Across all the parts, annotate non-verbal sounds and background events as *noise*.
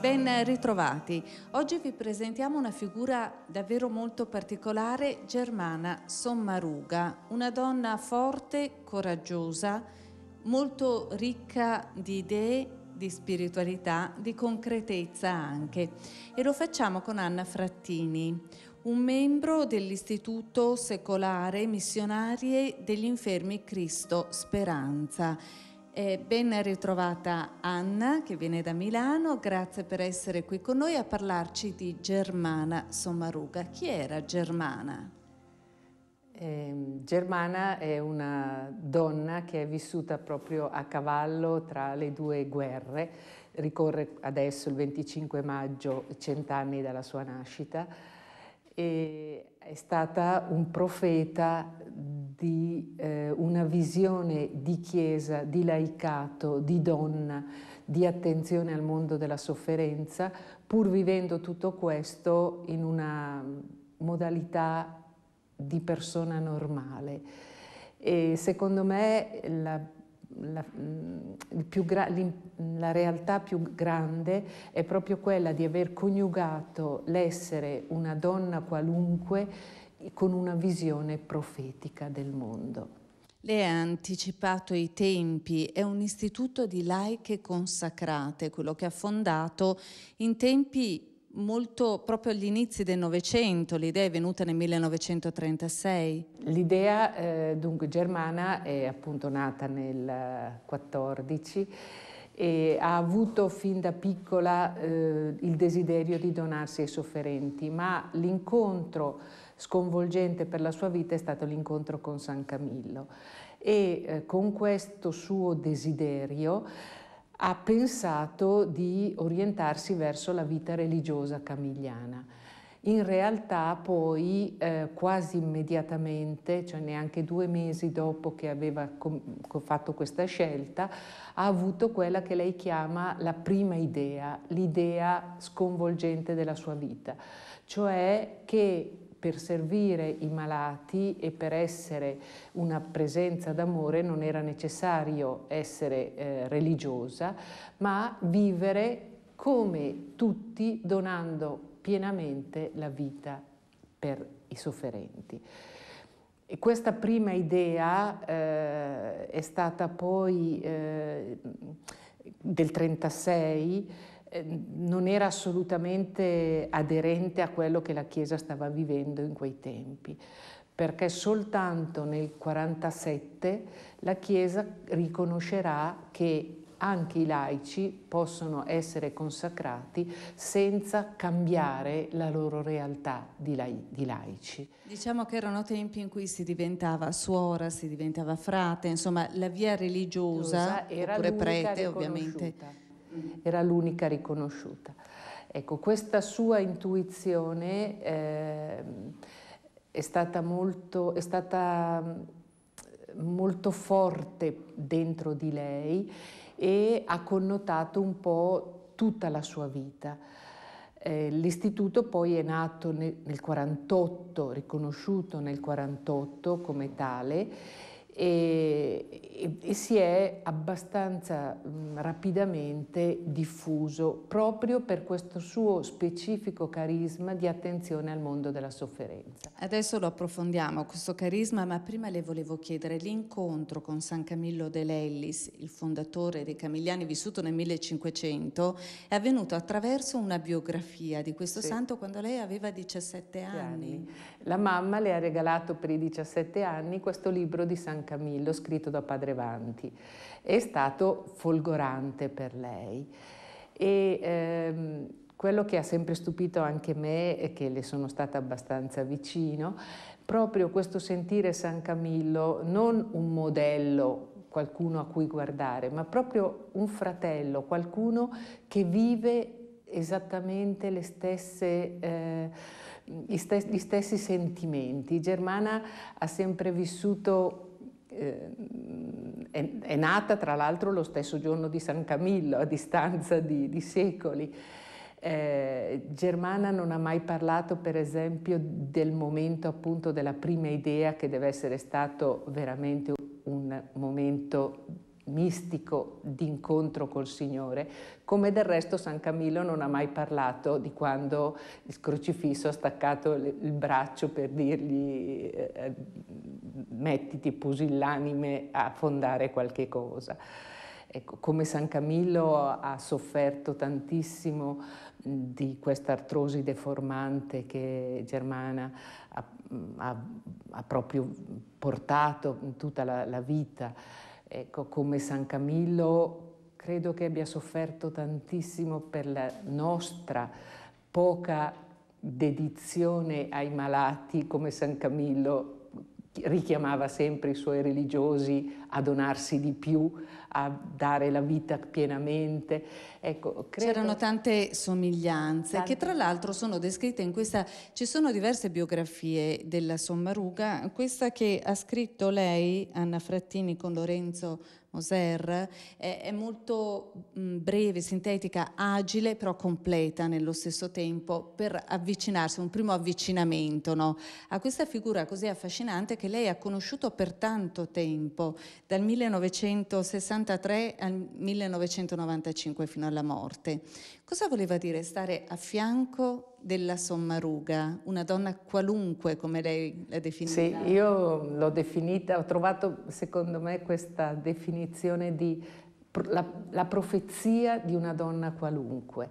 ben ritrovati. Oggi vi presentiamo una figura davvero molto particolare, Germana Sommaruga, una donna forte, coraggiosa, molto ricca di idee, di spiritualità, di concretezza anche. E lo facciamo con Anna Frattini, un membro dell'Istituto Secolare Missionarie degli Infermi Cristo Speranza eh, ben ritrovata Anna che viene da Milano, grazie per essere qui con noi a parlarci di Germana Sommaruga. Chi era Germana? Eh, Germana è una donna che è vissuta proprio a cavallo tra le due guerre, ricorre adesso il 25 maggio, cent'anni dalla sua nascita, e è stata un profeta di eh, una visione di chiesa, di laicato, di donna, di attenzione al mondo della sofferenza, pur vivendo tutto questo in una modalità di persona normale. E secondo me la, la, mm, il più grande la realtà più grande è proprio quella di aver coniugato l'essere una donna qualunque con una visione profetica del mondo. Lei ha anticipato i tempi, è un istituto di laiche consacrate, quello che ha fondato in tempi molto proprio agli inizi del Novecento, l'idea è venuta nel 1936. L'idea eh, dunque germana è appunto nata nel 14 e ha avuto fin da piccola eh, il desiderio di donarsi ai sofferenti, ma l'incontro sconvolgente per la sua vita è stato l'incontro con San Camillo e eh, con questo suo desiderio ha pensato di orientarsi verso la vita religiosa camigliana. In realtà poi eh, quasi immediatamente, cioè neanche due mesi dopo che aveva fatto questa scelta, ha avuto quella che lei chiama la prima idea, l'idea sconvolgente della sua vita, cioè che per servire i malati e per essere una presenza d'amore non era necessario essere eh, religiosa, ma vivere come tutti donando pienamente la vita per i sofferenti. E questa prima idea eh, è stata poi eh, del 1936, eh, non era assolutamente aderente a quello che la Chiesa stava vivendo in quei tempi, perché soltanto nel 1947 la Chiesa riconoscerà che anche i laici possono essere consacrati senza cambiare la loro realtà di, lai- di laici. Diciamo che erano tempi in cui si diventava suora, si diventava frate, insomma la via religiosa, era oppure prete ovviamente. Mm-hmm. Era l'unica riconosciuta. Ecco, questa sua intuizione eh, è stata molto... È stata mm, molto forte dentro di lei e ha connotato un po' tutta la sua vita. Eh, l'istituto poi è nato nel 1948, riconosciuto nel 1948 come tale e, e, e si è abbastanza mh, mm, rapidamente diffuso proprio per questo suo specifico carisma di attenzione al mondo della sofferenza. Adesso lo approfondiamo, questo carisma, ma prima le volevo chiedere l'incontro con San Camillo de Lellis, il fondatore dei Camigliani vissuto nel 1500, è avvenuto attraverso una biografia di questo sì. santo quando lei aveva 17 anni. anni. La mamma le ha regalato per i 17 anni questo libro di San Camillo Camillo scritto da Padre Vanti. È stato folgorante per lei. E, ehm, quello che ha sempre stupito anche me, e che le sono stata abbastanza vicino, proprio questo sentire San Camillo non un modello, qualcuno a cui guardare, ma proprio un fratello, qualcuno che vive esattamente stesse, eh, gli, stessi sentimenti. Germana ha sempre vissuto Ehm, è, è, nata tra l'altro lo stesso giorno di San Camillo, a distanza di, di secoli. Eh, Germana non ha mai parlato, per esempio, del momento appunto della prima idea che deve essere stato veramente un momento mistico d'incontro col Signore, come del resto San Camillo non ha mai parlato di quando il crocifisso ha staccato il braccio per dirgli eh, eh, mettiti pusillanime a fondare qualche cosa. Ecco, come San Camillo ha sofferto tantissimo di questa artrosi deformante che Germana ha, ha, ha proprio portato tutta la, la vita. Ecco, come San Camillo credo che abbia sofferto tantissimo per la nostra poca dedizione ai malati, come San Camillo richiamava sempre i suoi religiosi a donarsi di più, a dare la vita pienamente. Ecco, credo... C'erano tante somiglianze tante... che tra l'altro sono descritte in questa, ci sono diverse biografie della Sommaruga, questa che ha scritto lei, Anna Frattini, con Lorenzo Moser, è, molto breve, sintetica, agile, però completa nello stesso tempo per avvicinarsi, un primo avvicinamento no? a questa figura così affascinante che lei ha conosciuto per tanto tempo, dal 1960 1983 al 1995 fino alla morte. Cosa voleva dire stare a fianco della Sommaruga, una donna qualunque come lei la definiva? Sì, io l'ho definita, ho trovato secondo me questa definizione di la, la profezia di una donna qualunque,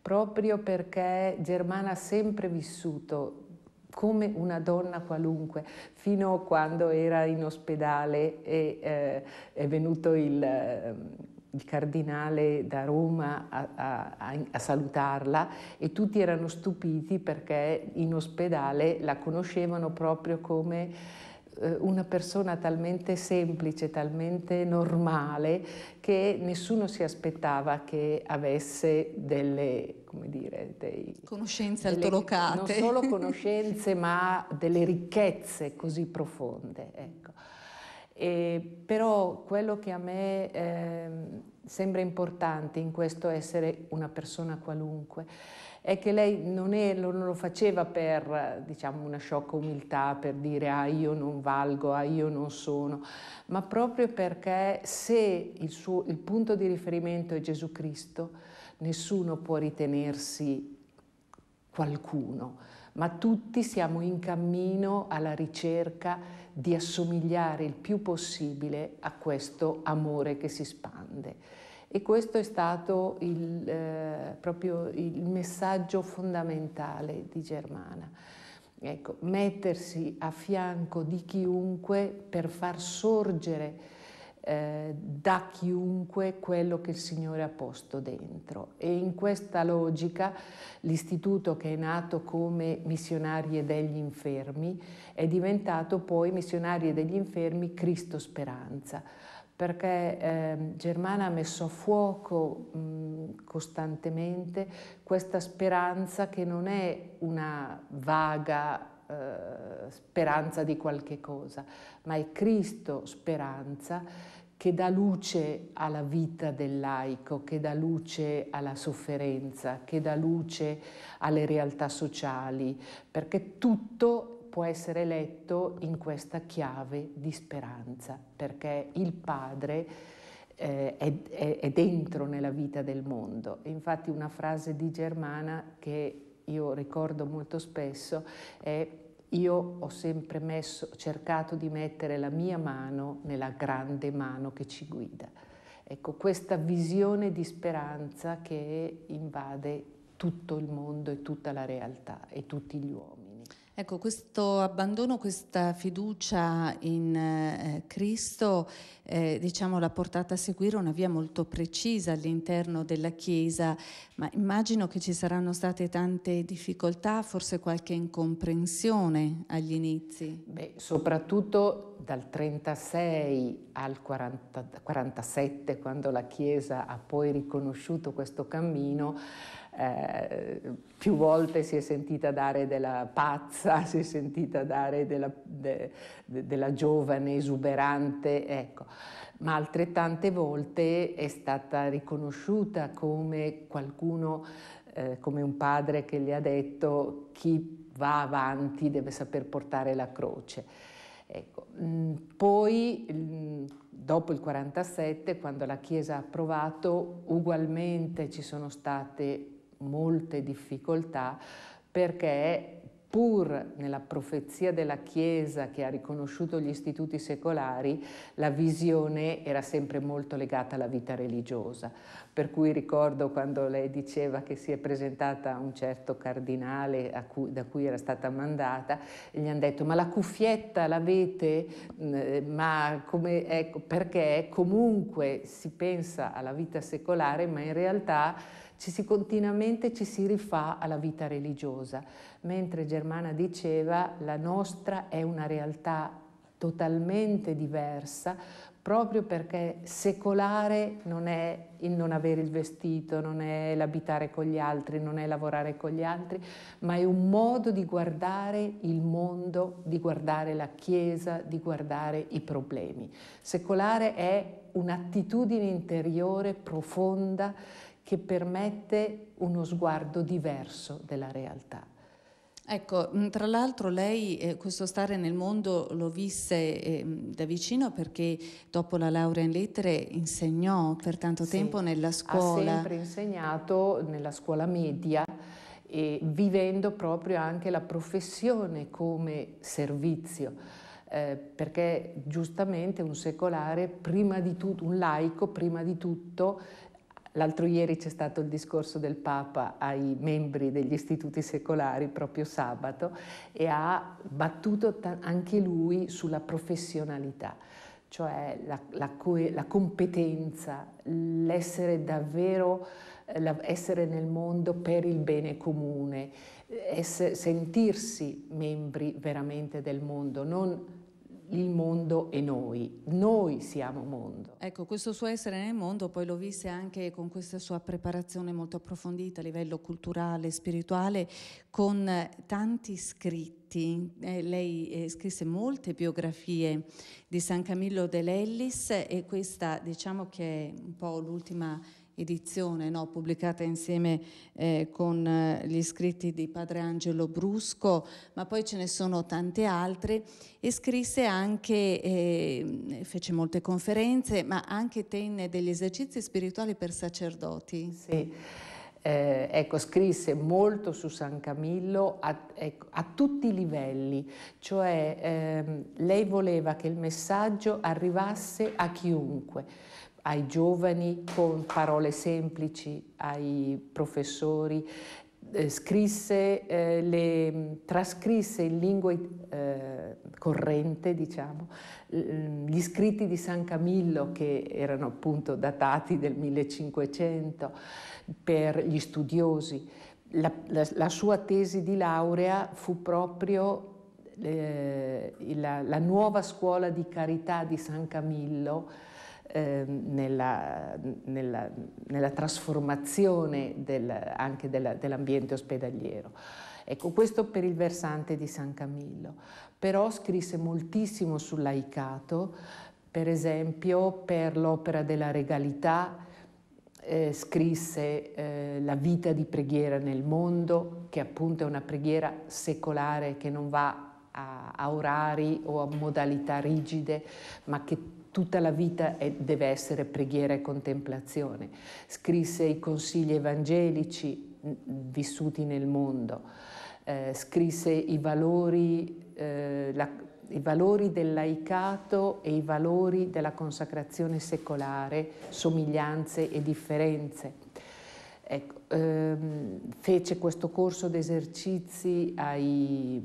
proprio perché Germana ha sempre vissuto come una donna qualunque, fino a quando era in ospedale e eh, è venuto il, ehm, il, cardinale da Roma a, a, a, salutarla e tutti erano stupiti perché in ospedale la conoscevano proprio come eh, una persona talmente semplice, talmente normale, che nessuno si aspettava che avesse delle come dire, dei, conoscenze delle, altolocate. Non solo *laughs* conoscenze, ma delle ricchezze così profonde. Eh. E, però quello che a me eh, sembra importante in questo essere una persona qualunque è che lei non, è, non, lo faceva per diciamo, una sciocca umiltà, per dire ah io non valgo, ah io non sono, ma proprio perché se il, suo, il punto di riferimento è Gesù Cristo, nessuno può ritenersi qualcuno ma tutti siamo in cammino alla ricerca di assomigliare il più possibile a questo amore che si spande. E questo è stato il, eh, proprio il messaggio fondamentale di Germana. Ecco, mettersi a fianco di chiunque per far sorgere eh, da chiunque quello che il Signore ha posto dentro. E in questa logica l'istituto che è nato come Missionarie degli Infermi è diventato poi Missionarie degli Infermi Cristo Speranza, perché eh, Germana ha messo a fuoco mh, costantemente questa speranza che non è una vaga eh, speranza di qualche cosa, ma è Cristo speranza che dà luce alla vita del laico, che dà luce alla sofferenza, che dà luce alle realtà sociali, perché tutto può essere letto in questa chiave di speranza, perché il Padre eh, è, è, è, dentro nella vita del mondo. Infatti una frase di Germana che io ricordo molto spesso è io ho sempre messo, cercato di mettere la mia mano nella grande mano che ci guida. Ecco, questa visione di speranza che invade tutto il mondo e tutta la realtà e tutti gli uomini. Ecco, questo abbandono, questa fiducia in eh, Cristo, eh, diciamo, l'ha portata a seguire una via molto precisa all'interno della Chiesa, ma immagino che ci saranno state tante difficoltà, forse qualche incomprensione agli inizi. Beh, soprattutto dal 36 al 40, 47, quando la Chiesa ha poi riconosciuto questo cammino, eh, più volte si è sentita dare della pazza, *laughs* si è sentita dare della, de, de, della giovane esuberante, ecco. ma altrettante volte è stata riconosciuta come qualcuno, eh, come un padre che le ha detto chi va avanti deve saper portare la croce. Ecco. Mm, poi, mm, dopo il 47, quando la Chiesa ha approvato, ugualmente ci sono state molte difficoltà perché pur nella profezia della Chiesa che ha riconosciuto gli istituti secolari, la visione era sempre molto legata alla vita religiosa. Per cui ricordo quando lei diceva che si è presentata a un certo cardinale cui, da cui era stata mandata, e gli hanno detto ma la cuffietta l'avete? Ma come, ecco, perché comunque si pensa alla vita secolare, ma in realtà ci si continuamente ci si rifà alla vita religiosa, mentre Germana diceva la nostra è una realtà totalmente diversa proprio perché secolare non è il non avere il vestito, non è l'abitare con gli altri, non è lavorare con gli altri, ma è un modo di guardare il mondo, di guardare la Chiesa, di guardare i problemi. Secolare è un'attitudine interiore profonda che permette uno sguardo diverso della realtà. Ecco, mm, tra l'altro lei eh, questo stare nel mondo lo visse eh, da vicino perché dopo la laurea in lettere insegnò per tanto sì, tempo nella scuola. Ha sempre insegnato nella scuola media e vivendo proprio anche la professione come servizio. Eh, perché giustamente un secolare, prima di tutto, un laico prima di tutto L'altro ieri c'è stato il discorso del Papa ai membri degli istituti secolari proprio sabato e ha battuto anche lui sulla professionalità, cioè la, la, la competenza, l'essere davvero essere nel mondo per il bene comune, essere, sentirsi membri veramente del mondo, non il mondo e noi, noi siamo mondo. Ecco, questo suo essere nel mondo poi lo visse anche con questa sua preparazione molto approfondita a livello culturale, spirituale, con tanti scritti. Eh, lei eh, scrisse molte biografie di San Camillo dell'Ellis e questa diciamo che è un po' l'ultima edizione no? pubblicata insieme eh, con eh, gli scritti di padre Angelo Brusco, ma poi ce ne sono tante altre, e scrisse anche, eh, fece molte conferenze, ma anche tenne degli esercizi spirituali per sacerdoti. Sì. Eh, ecco, scrisse molto su San Camillo a, ecco, a tutti i livelli, cioè ehm, lei voleva che il messaggio arrivasse a chiunque, ai giovani con parole semplici, ai professori, eh, scrisse, eh, le, trascrisse in lingua eh, corrente, diciamo, gli scritti di San Camillo che erano appunto datati del 1500 per gli studiosi. La, la, la sua tesi di laurea fu proprio eh, la, la nuova scuola di carità di San Camillo Ehm, nella, nella, nella, trasformazione del, anche della, dell'ambiente ospedaliero. Ecco, questo per il versante di San Camillo. Però scrisse moltissimo sull'Aicato, per esempio per l'opera della regalità, eh, scrisse eh, La vita di preghiera nel mondo, che appunto è una preghiera secolare che non va a, a orari o a modalità rigide, ma che Tutta la vita è, deve essere preghiera e contemplazione. Scrisse i consigli evangelici mm, vissuti nel mondo, eh, scrisse i valori, eh, la, i valori del laicato e i valori della consacrazione secolare, somiglianze e differenze Ecco, ehm, fece questo corso d'esercizi ai,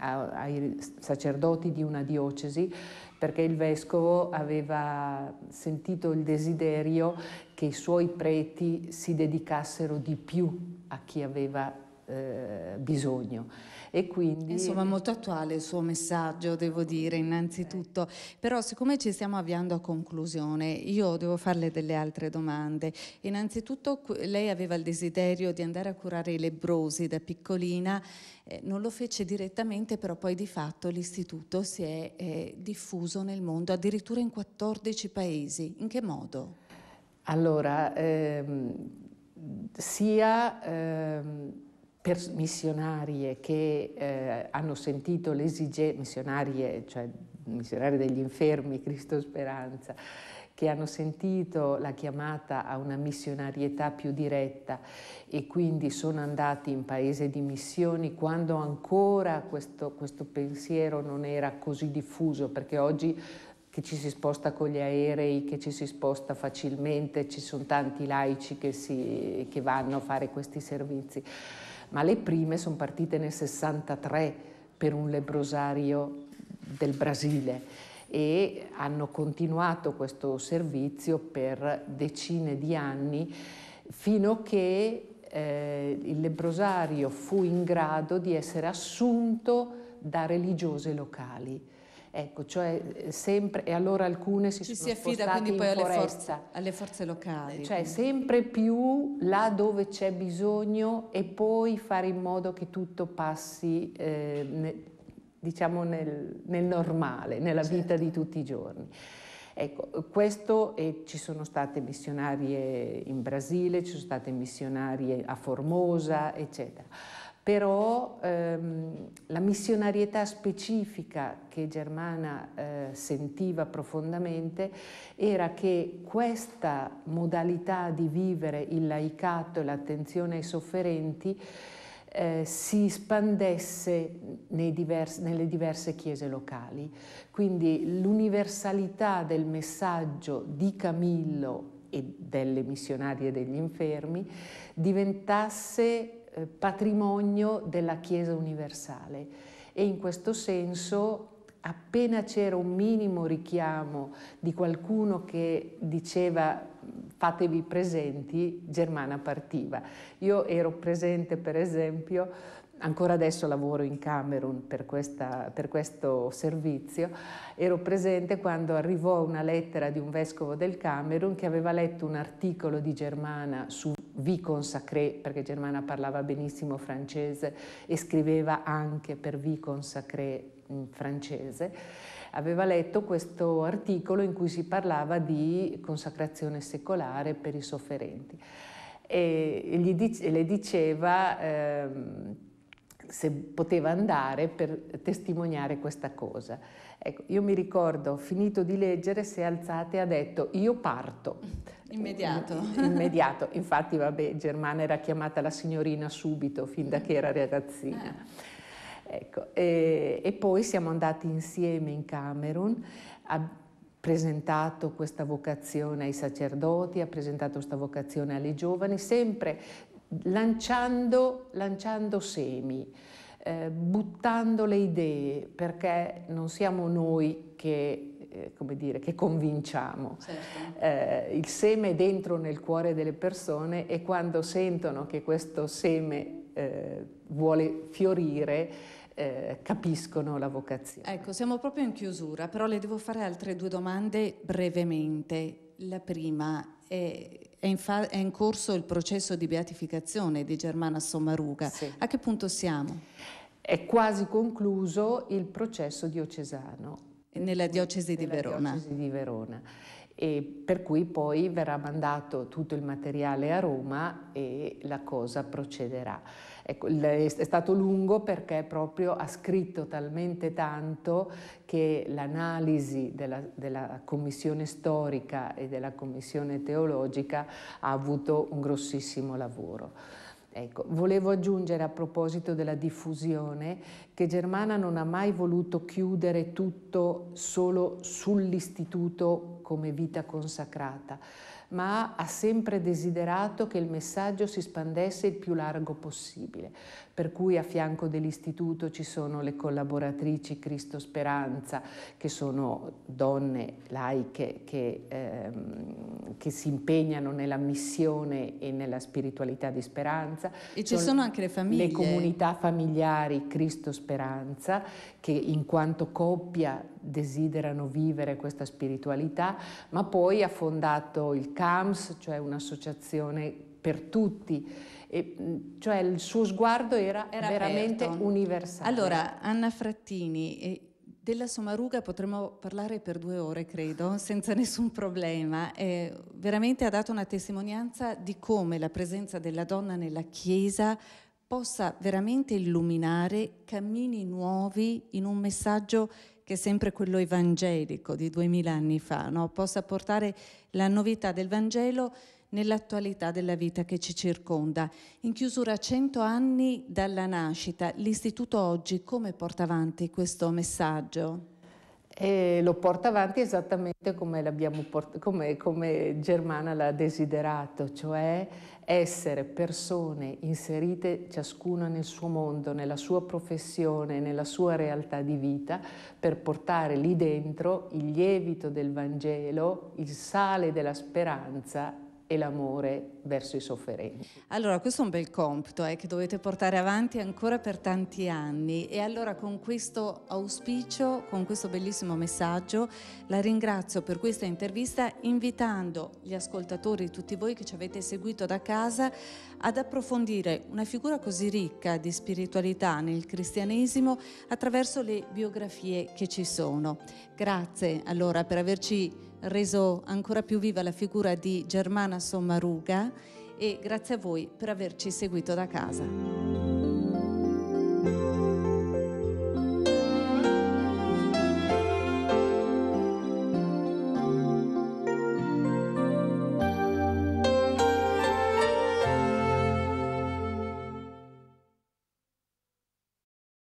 ai, sacerdoti di una diocesi perché il vescovo aveva sentito il desiderio che i suoi preti si dedicassero di più a chi aveva eh, bisogno. E quindi... Insomma, molto attuale il suo messaggio, devo dire, innanzitutto. Però, siccome ci stiamo avviando a conclusione, io devo farle delle altre domande. Innanzitutto, lei aveva il desiderio di andare a curare i lebrosi da piccolina, eh, non lo fece direttamente, però poi di fatto l'istituto si è eh, diffuso nel mondo, addirittura in 14 paesi. In che modo? Allora, ehm, sia... Ehm per missionarie che eh, hanno sentito l'esigenza, missionarie, cioè missionarie degli infermi, *laughs* Cristo Speranza, che hanno sentito la chiamata a una missionarietà più diretta e quindi sono andati in paese di missioni quando ancora questo, questo pensiero non era così diffuso, perché oggi che ci si sposta con gli aerei, che ci si sposta facilmente, ci sono tanti laici che, si, che vanno a fare questi servizi ma le prime sono partite nel 63 per un lebrosario del Brasile e hanno continuato questo servizio per decine di anni fino a che eh, il lebrosario fu in grado di essere assunto da religiose locali. Ecco, cioè eh, sempre, e allora alcune si Ci sono si affida quindi poi alle forze, alle forze, locali. Cioè quindi. sempre più là dove c'è bisogno e poi fare in modo che tutto passi eh, ne, diciamo nel, nel, normale, nella certo. vita di tutti i giorni. Ecco, questo e ci sono state missionarie in Brasile, ci sono state missionarie a Formosa, eccetera però ehm, la missionarietà specifica che Germana eh, sentiva profondamente era che questa modalità di vivere il laicato e l'attenzione ai sofferenti eh, si spandesse diversi, nelle diverse chiese locali. Quindi l'universalità del messaggio di Camillo e delle missionarie degli infermi diventasse eh, patrimonio della Chiesa universale e in questo senso appena c'era un minimo richiamo di qualcuno che diceva fatevi presenti, Germana partiva. Io ero presente per esempio ancora adesso lavoro in Camerun per, questa, per, questo servizio, ero presente quando arrivò una lettera di un vescovo del Camerun che aveva letto un articolo di Germana su Vi Consacré, perché Germana parlava benissimo francese e scriveva anche per Vi Consacré in francese, aveva letto questo articolo in cui si parlava di consacrazione secolare per i sofferenti e, dice, le diceva ehm, se poteva andare per testimoniare questa cosa. Ecco, io mi ricordo, finito di leggere, si è alzata e ha detto io parto. Immediato. *laughs* Immediato, infatti vabbè, Germana era chiamata la signorina subito, fin da che era ragazzina. Eh. Ecco, e, e, poi siamo andati insieme in Camerun, ha presentato questa vocazione ai sacerdoti, ha presentato questa vocazione alle giovani, sempre lanciando, lanciando semi, eh, buttando le idee, perché non siamo noi che eh, come dire, che convinciamo. Certo. Eh, il seme è dentro nel cuore delle persone e quando sentono che questo seme eh, vuole fiorire, eh, capiscono la vocazione. Ecco, siamo proprio in chiusura, però le devo fare altre due domande brevemente. La prima, è, è, in fa- è, in corso il processo di beatificazione di Germana Sommaruga. Sì. A che punto siamo? È quasi concluso il processo diocesano. Nella diocesi di, nella Verona. Diocesi di Verona. per cui poi verrà mandato tutto il materiale a Roma e la cosa procederà. Ecco, è stato lungo perché proprio ha scritto talmente tanto che l'analisi della, della commissione storica e della commissione teologica ha avuto un grossissimo lavoro. Ecco, volevo aggiungere a proposito della diffusione che Germana non ha mai voluto chiudere tutto solo sull'istituto come vita consacrata ma ha sempre desiderato che il messaggio si spandesse il più largo possibile. Per cui a fianco dell'istituto ci sono le collaboratrici Cristo Speranza, che sono donne laiche che, ehm, che si impegnano nella missione e nella spiritualità di Speranza. E ci sono, sono anche le famiglie. Le comunità familiari Cristo Speranza, che in quanto coppia desiderano vivere questa spiritualità, ma poi ha fondato il CAMS, cioè un'associazione per tutti. E, cioè il suo sguardo era, era veramente aperto. universale. Allora, Anna Frattini, eh, Della Somaruga potremmo parlare per due ore, credo, senza *laughs* nessun problema. Eh, veramente ha dato una testimonianza di come la presenza della donna nella Chiesa possa veramente illuminare cammini nuovi in un messaggio che è sempre quello evangelico di duemila anni fa, no? possa portare la novità del Vangelo nell'attualità della vita che ci circonda. In chiusura, cento anni dalla nascita, l'Istituto oggi come porta avanti questo messaggio? e lo porta avanti esattamente come, port- come, come Germana l'ha desiderato, cioè essere persone inserite ciascuna nel suo mondo, nella sua professione, nella sua realtà di vita, per portare lì dentro il lievito del Vangelo, il sale della speranza e l'amore verso i sofferenti. Allora, questo è un bel compito eh, che dovete portare avanti ancora per tanti anni e allora con questo auspicio, con questo bellissimo messaggio, la ringrazio per questa intervista invitando gli ascoltatori, tutti voi che ci avete seguito da casa, ad approfondire una figura così ricca di spiritualità nel cristianesimo attraverso le biografie che ci sono. Grazie allora per averci reso ancora più viva la figura di Germana Sommaruga e grazie a voi per averci seguito da casa.